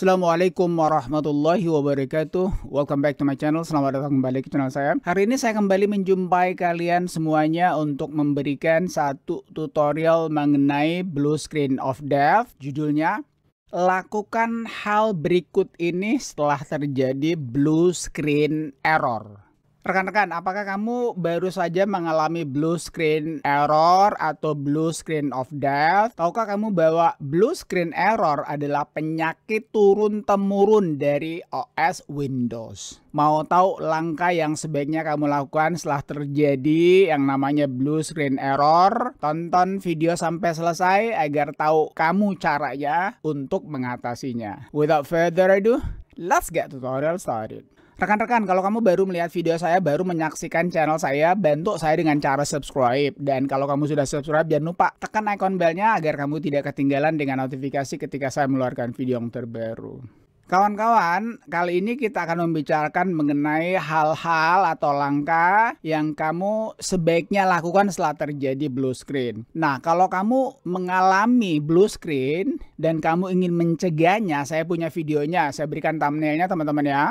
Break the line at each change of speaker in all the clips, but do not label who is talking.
Assalamualaikum warahmatullahi wabarakatuh Welcome back to my channel Selamat datang kembali ke channel saya Hari ini saya kembali menjumpai kalian semuanya Untuk memberikan satu tutorial mengenai Blue Screen of Death Judulnya Lakukan hal berikut ini setelah terjadi blue screen error Rekan-rekan, apakah kamu baru saja mengalami blue screen error atau blue screen of death? Tahukah kamu bahwa blue screen error adalah penyakit turun-temurun dari OS Windows? Mau tahu langkah yang sebaiknya kamu lakukan setelah terjadi yang namanya blue screen error? Tonton video sampai selesai agar tahu kamu caranya untuk mengatasinya. Without further ado, let's get tutorial started. Rekan-rekan, kalau kamu baru melihat video saya, baru menyaksikan channel saya, bantu saya dengan cara subscribe. Dan kalau kamu sudah subscribe, jangan lupa tekan icon belnya agar kamu tidak ketinggalan dengan notifikasi ketika saya mengeluarkan video yang terbaru. Kawan-kawan, kali ini kita akan membicarakan mengenai hal-hal atau langkah yang kamu sebaiknya lakukan setelah terjadi blue screen. Nah, kalau kamu mengalami blue screen dan kamu ingin mencegahnya, saya punya videonya, saya berikan thumbnailnya teman-teman ya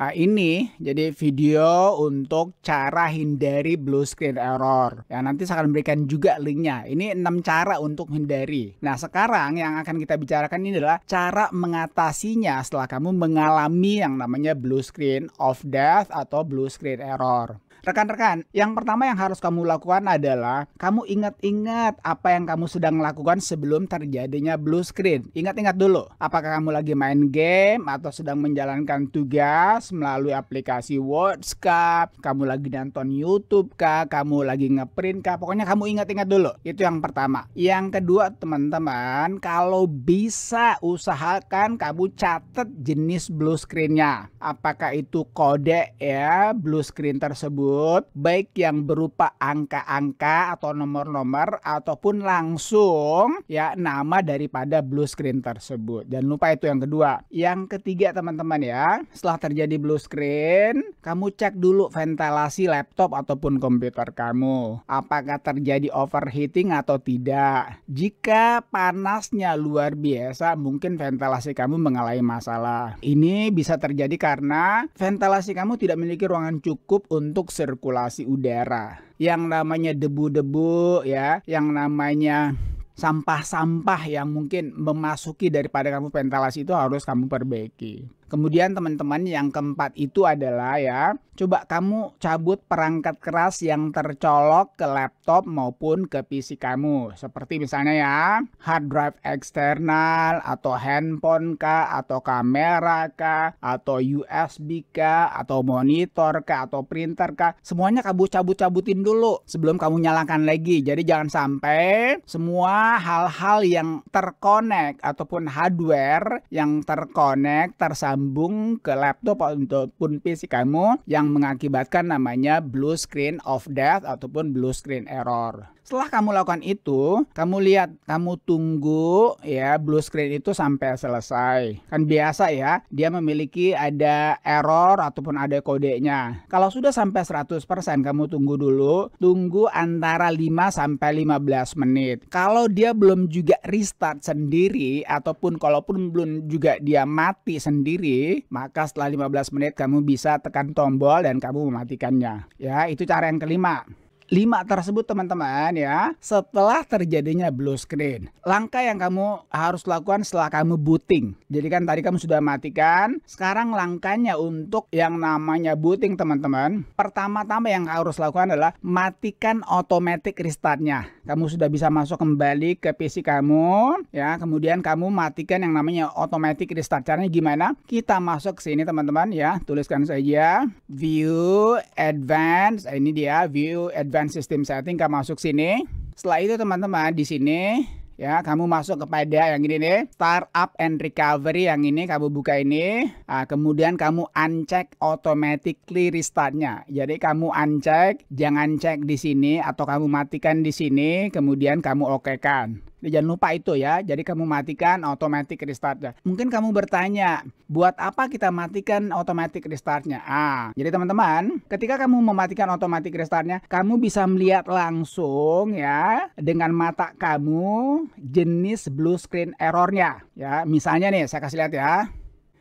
uh, ini jadi video untuk cara hindari blue screen error Ya nanti saya akan berikan juga linknya ini enam cara untuk hindari nah sekarang yang akan kita bicarakan ini adalah cara mengatasinya setelah kamu mengalami yang namanya blue screen of death atau blue screen error Rekan-rekan, yang pertama yang harus kamu lakukan adalah kamu ingat-ingat apa yang kamu sedang lakukan sebelum terjadinya blue screen. Ingat-ingat dulu, apakah kamu lagi main game atau sedang menjalankan tugas melalui aplikasi WhatsApp, kamu lagi nonton YouTube kah, kamu lagi ngeprint kah, pokoknya kamu ingat-ingat dulu. Itu yang pertama. Yang kedua, teman-teman, kalau bisa usahakan kamu catat jenis blue screen-nya. Apakah itu kode ya blue screen tersebut, baik yang berupa angka-angka atau nomor-nomor ataupun langsung ya nama daripada blue screen tersebut. Dan lupa itu yang kedua. Yang ketiga, teman-teman ya, setelah terjadi di blue screen, kamu cek dulu ventilasi laptop ataupun komputer kamu. Apakah terjadi overheating atau tidak? Jika panasnya luar biasa, mungkin ventilasi kamu mengalami masalah. Ini bisa terjadi karena ventilasi kamu tidak memiliki ruangan cukup untuk sirkulasi udara. Yang namanya debu-debu ya, yang namanya sampah-sampah yang mungkin memasuki daripada kamu ventilasi itu harus kamu perbaiki. Kemudian teman-teman yang keempat itu adalah ya, coba kamu cabut perangkat keras yang tercolok ke laptop maupun ke PC kamu. Seperti misalnya ya, hard drive eksternal atau handphone kah atau kamera kah atau USB kah atau monitor kah atau printer kah, semuanya kamu cabut-cabutin dulu sebelum kamu nyalakan lagi. Jadi jangan sampai semua hal-hal yang terkonek ataupun hardware yang terkonek tersambung nyambung ke laptop ataupun PC kamu yang mengakibatkan namanya blue screen of death ataupun blue screen error. Setelah kamu lakukan itu, kamu lihat, kamu tunggu ya blue screen itu sampai selesai. Kan biasa ya, dia memiliki ada error ataupun ada kodenya. Kalau sudah sampai 100% kamu tunggu dulu, tunggu antara 5 sampai 15 menit. Kalau dia belum juga restart sendiri ataupun kalaupun belum juga dia mati sendiri lagi, maka setelah 15 menit kamu bisa tekan tombol dan kamu mematikannya. Ya, itu cara yang kelima lima tersebut teman-teman ya setelah terjadinya blue screen. Langkah yang kamu harus lakukan setelah kamu booting. Jadi kan tadi kamu sudah matikan, sekarang langkahnya untuk yang namanya booting teman-teman. Pertama-tama yang harus lakukan adalah matikan automatic restartnya. Kamu sudah bisa masuk kembali ke PC kamu ya, kemudian kamu matikan yang namanya automatic restart. Caranya gimana? Kita masuk ke sini teman-teman ya, tuliskan saja view advance. Ini dia view advance bukan sistem setting kamu masuk sini setelah itu teman-teman di sini ya kamu masuk kepada yang ini nih startup and recovery yang ini kamu buka ini nah, kemudian kamu uncheck automatically restartnya jadi kamu uncheck jangan cek di sini atau kamu matikan di sini kemudian kamu oke kan jangan lupa itu ya. Jadi kamu matikan automatic restartnya. Mungkin kamu bertanya, buat apa kita matikan automatic restartnya? Ah, jadi teman-teman, ketika kamu mematikan automatic restartnya, kamu bisa melihat langsung ya dengan mata kamu jenis blue screen errornya. Ya, misalnya nih saya kasih lihat ya.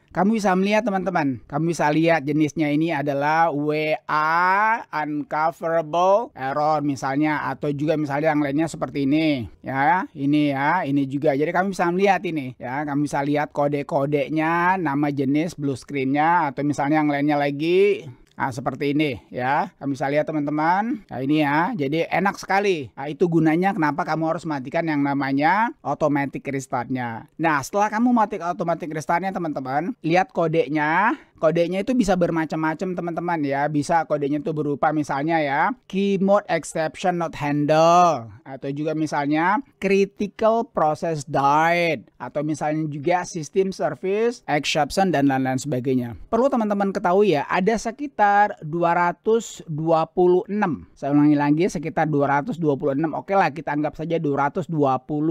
Kamu bisa melihat teman-teman. Kamu bisa lihat jenisnya ini adalah WA uncoverable error misalnya atau juga misalnya yang lainnya seperti ini ya. Ini ya, ini juga. Jadi kamu bisa melihat ini ya. Kamu bisa lihat kode-kodenya, nama jenis blue screen-nya atau misalnya yang lainnya lagi Nah, seperti ini ya. Kami bisa lihat teman-teman. Nah, ini ya. Jadi enak sekali. Nah, itu gunanya kenapa kamu harus matikan yang namanya automatic restartnya. Nah, setelah kamu matikan automatic restartnya teman-teman, lihat kodenya Kodenya itu bisa bermacam-macam teman-teman ya. Bisa kodenya itu berupa misalnya ya Key mode exception not handle atau juga misalnya critical process died atau misalnya juga system service exception dan lain-lain sebagainya. Perlu teman-teman ketahui ya, ada sekitar 226. Saya ulangi lagi sekitar 226. Oke lah kita anggap saja 220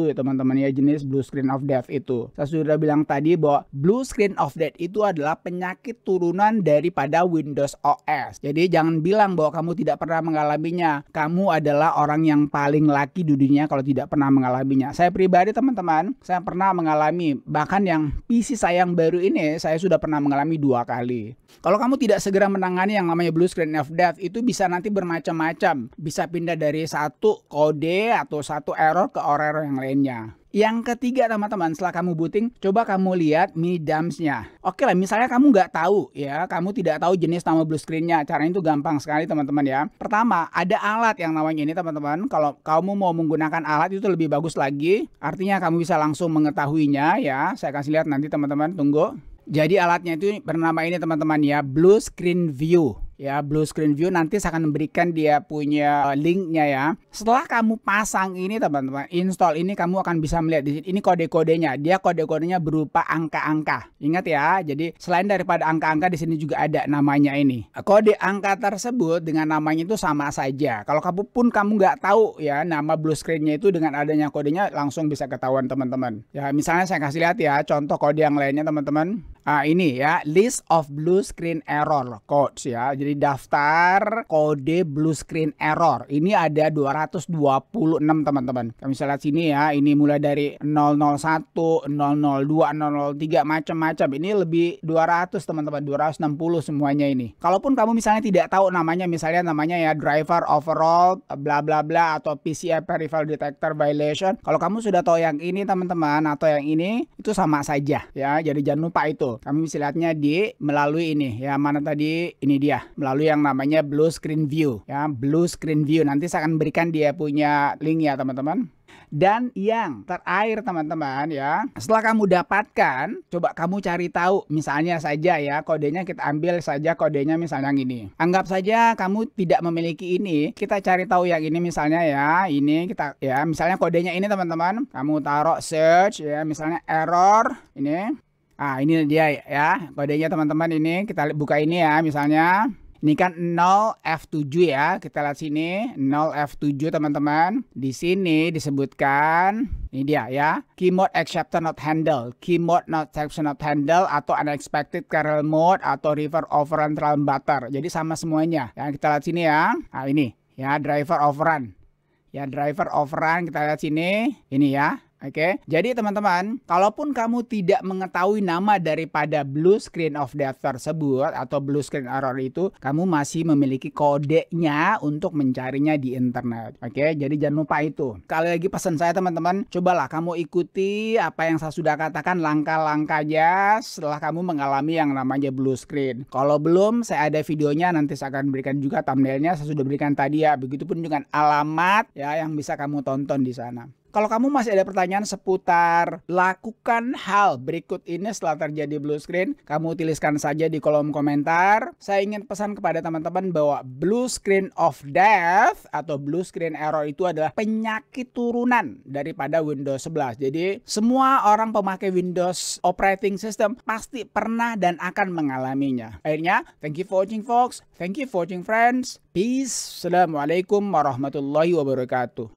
ya teman-teman ya jenis blue screen of death itu. Saya sudah bilang tadi bahwa blue screen of death itu adalah penyakit turunan daripada Windows OS. Jadi jangan bilang bahwa kamu tidak pernah mengalaminya. Kamu adalah orang yang paling laki di dunia kalau tidak pernah mengalaminya. Saya pribadi teman-teman, saya pernah mengalami bahkan yang PC saya yang baru ini saya sudah pernah mengalami dua kali. Kalau kamu tidak segera menangani yang namanya blue screen of death itu bisa nanti bermacam-macam. Bisa pindah dari satu kode atau satu error ke error yang lainnya. Yang ketiga teman-teman, setelah kamu booting, coba kamu lihat mini dumpsnya. Oke lah, misalnya kamu nggak tahu ya, kamu tidak tahu jenis nama blue screen-nya. Caranya itu gampang sekali teman-teman ya. Pertama, ada alat yang namanya ini teman-teman. Kalau kamu mau menggunakan alat itu lebih bagus lagi. Artinya kamu bisa langsung mengetahuinya ya. Saya kasih lihat nanti teman-teman, tunggu. Jadi alatnya itu bernama ini teman-teman ya, blue screen view ya blue screen view nanti saya akan memberikan dia punya eh, linknya ya setelah kamu pasang ini teman-teman install ini kamu akan bisa melihat di sini ini kode-kodenya dia kode-kodenya berupa angka-angka ingat ya jadi selain daripada angka-angka di sini juga ada namanya ini kode angka tersebut dengan namanya itu sama saja kalau kamu pun kamu nggak tahu ya nama blue screennya itu dengan adanya kodenya langsung bisa ketahuan teman-teman ya misalnya saya kasih lihat ya contoh kode yang lainnya teman-teman Nah, ini ya, list of blue screen error codes ya. Jadi daftar kode blue screen error. Ini ada 226 teman-teman. Kami bisa lihat sini ya, ini mulai dari 001, 002, 003 macam-macam. Ini lebih 200 teman-teman, 260 semuanya ini. Kalaupun kamu misalnya tidak tahu namanya, misalnya namanya ya driver overall bla bla bla atau PCI peripheral detector violation. Kalau kamu sudah tahu yang ini teman-teman atau yang ini itu sama saja ya. Jadi jangan lupa itu. Kami bisa lihatnya di melalui ini ya mana tadi ini dia melalui yang namanya blue screen view ya blue screen view. Nanti saya akan berikan dia punya link ya teman-teman. Dan yang terakhir teman-teman ya, setelah kamu dapatkan, coba kamu cari tahu misalnya saja ya, kodenya kita ambil saja kodenya misalnya yang ini. Anggap saja kamu tidak memiliki ini, kita cari tahu yang ini misalnya ya, ini kita ya misalnya kodenya ini teman-teman, kamu taruh search ya misalnya error ini Ah, ini dia ya. Kodenya teman-teman ini kita buka ini ya misalnya. Ini kan 0F7 ya. Kita lihat sini 0F7 teman-teman. Di sini disebutkan ini dia ya. key mode exception not handle, key mode not exception not handle atau unexpected kernel mode atau river overrun trial butter. Jadi sama semuanya. Ya, kita lihat sini ya. ah ini ya driver overrun. Ya driver overrun kita lihat sini. Ini ya. Oke, okay? jadi teman-teman, kalaupun kamu tidak mengetahui nama daripada blue screen of death tersebut atau blue screen error itu, kamu masih memiliki kodenya untuk mencarinya di internet. Oke, okay? jadi jangan lupa itu. Kali lagi pesan saya teman-teman, cobalah kamu ikuti apa yang saya sudah katakan langkah-langkahnya setelah kamu mengalami yang namanya blue screen. Kalau belum, saya ada videonya nanti saya akan berikan juga thumbnailnya saya sudah berikan tadi ya. Begitupun dengan alamat ya yang bisa kamu tonton di sana. Kalau kamu masih ada pertanyaan seputar lakukan hal berikut ini setelah terjadi blue screen, kamu tuliskan saja di kolom komentar. Saya ingin pesan kepada teman-teman bahwa blue screen of death atau blue screen error itu adalah penyakit turunan daripada Windows 11. Jadi semua orang pemakai Windows operating system pasti pernah dan akan mengalaminya. Akhirnya, thank you for watching folks, thank you for watching friends. Peace. Assalamualaikum warahmatullahi wabarakatuh.